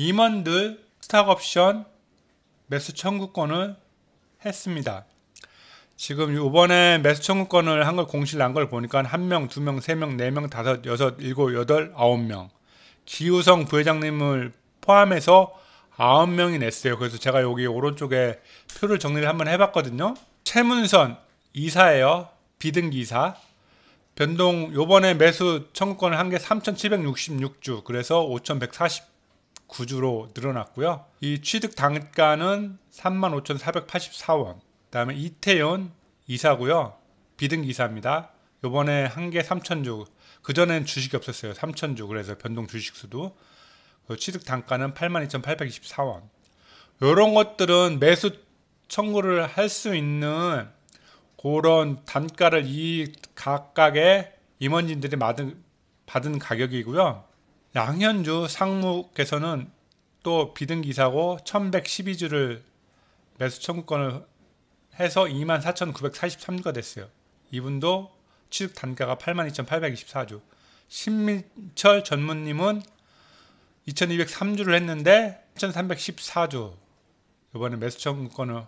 임원들 스탁옵션 매수 청구권을 했습니다. 지금 이번에 매수 청구권을 한 걸 공시 난걸 보니까 한 명, 두 명, 세 명, 네 명, 다섯, 여섯, 일곱, 여덟, 아홉 명. 기우성 부회장님을 포함해서 아홉 명이 냈어요. 그래서 제가 여기 오른쪽에 표를 정리를 한번 해봤거든요. 최문선 이사예요. 비등기 사 변동 요번에 매수 청구권을 한 게 3,766주. 그래서 5,140 9주로 늘어났고요. 이 취득 단가는 35,484원. 그다음에 이태연 이사고요. 비등 이사입니다. 요번에 한 개 3,000주. 그전엔 주식이 없었어요. 3,000주. 그래서 변동 주식 수도 그 취득 단가는 82,824원. 요런 것들은 매수 청구를 할 수 있는 그런 단가를 이 각각의 임원진들이 받은, 받은 가격이고요. 양현주 상무께서는 또 비등기사고 1112주를 매수 청구권을 해서 24,943주가 됐어요. 이분도 취득 단가가 82,824주. 신민철 전문님은 2,203주를 했는데 1,314주. 이번에 매수 청구권을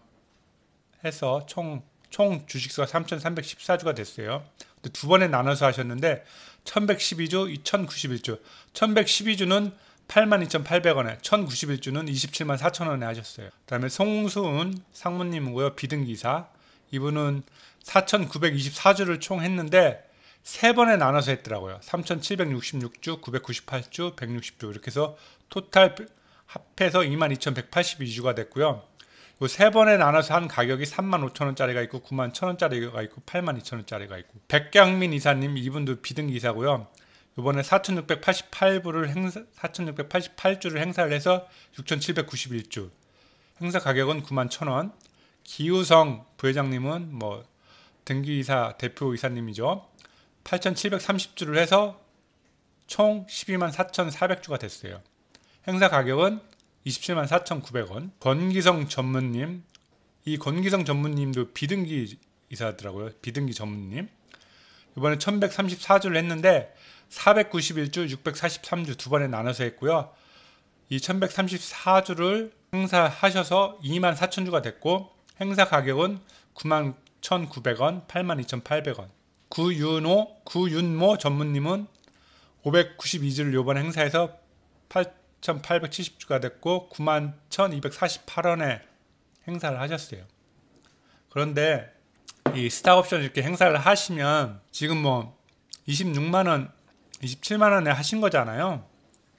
해서 총, 총 주식수가 3,314주가 됐어요. 그 두 번에 나눠서 하셨는데 1112주, 2091주. 1112주는 82,800원에, 1091주는 2 7 4 0 0 0원에 하셨어요. 그 다음에 송수은 상무님이고요. 비등기사. 이분은 4,924주를 총 했는데 세 번에 나눠서 했더라고요. 3,766주, 998주, 160주 이렇게 해서 토탈 합해서 22,182주가 됐고요. 그세 뭐 번에 나눠서 한 가격이 3 5 0 0 0 원짜리가 있고 9 1 0 0 0 원짜리가 있고 8 2 0 0 0 원짜리가 있고 백경민 이사님 이분도 비등기 이사고요. 이번에 4,688부를 행사 4,688주를 행사를 해서 6,791주 행사 가격은 9 1 0 0 0 원. 기우성 부회장님은 뭐 등기 이사 대표 이사님이죠. 8,730주를 해서 총 124,400주가 됐어요. 행사 가격은 27만 4,900원. 권기성 전문님. 이 권기성 전문님도 비등기 이사더라고요. 비등기 전문님. 이번에 1134주를 했는데 491주, 643주 두 번에 나눠서 했고요. 이 1134주를 행사하셔서 2만 4천주가 됐고 행사 가격은 9만 1,900원, 8만 2,800원. 구윤호, 구윤모 전문님은 592주를 요번 행사에서 8 6,870주가 됐고 91,248원에 행사를 하셨어요. 그런데 이 스탁옵션 이렇게 행사를 하시면 지금 뭐 26만원, 27만원에 하신 거잖아요.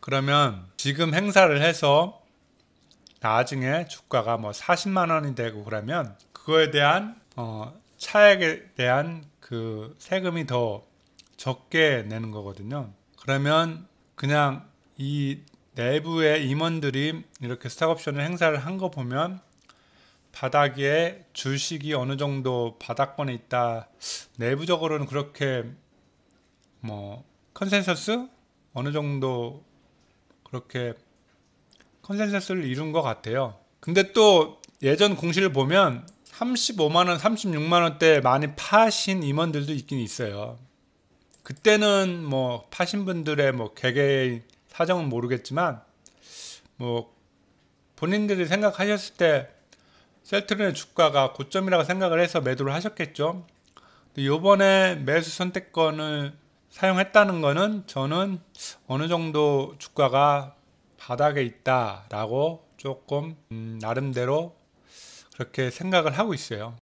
그러면 지금 행사를 해서 나중에 주가가 뭐 40만원이 되고 그러면 그거에 대한 어 차액에 대한 그 세금이 더 적게 내는 거거든요. 그러면 그냥 이 내부의 임원들이 이렇게 스탁옵션을 행사를 한 거 보면 바닥에 주식이 어느 정도 바닥권에 있다. 내부적으로는 그렇게 뭐 컨센서스 어느 정도 그렇게 컨센서스를 이룬 것 같아요. 근데 또 예전 공시를 보면 35만 원, 36만 원대 많이 파신 임원들도 있긴 있어요. 그때는 뭐 파신 분들의 뭐 개개인 사정은 모르겠지만 뭐 본인들이 생각하셨을 때 셀트론의 주가가 고점이라고 생각을 해서 매도를 하셨겠죠. 요번에 매수 선택권을 사용했다는 거는 저는 어느 정도 주가가 바닥에 있다라고 조금 음, 나름대로 그렇게 생각을 하고 있어요.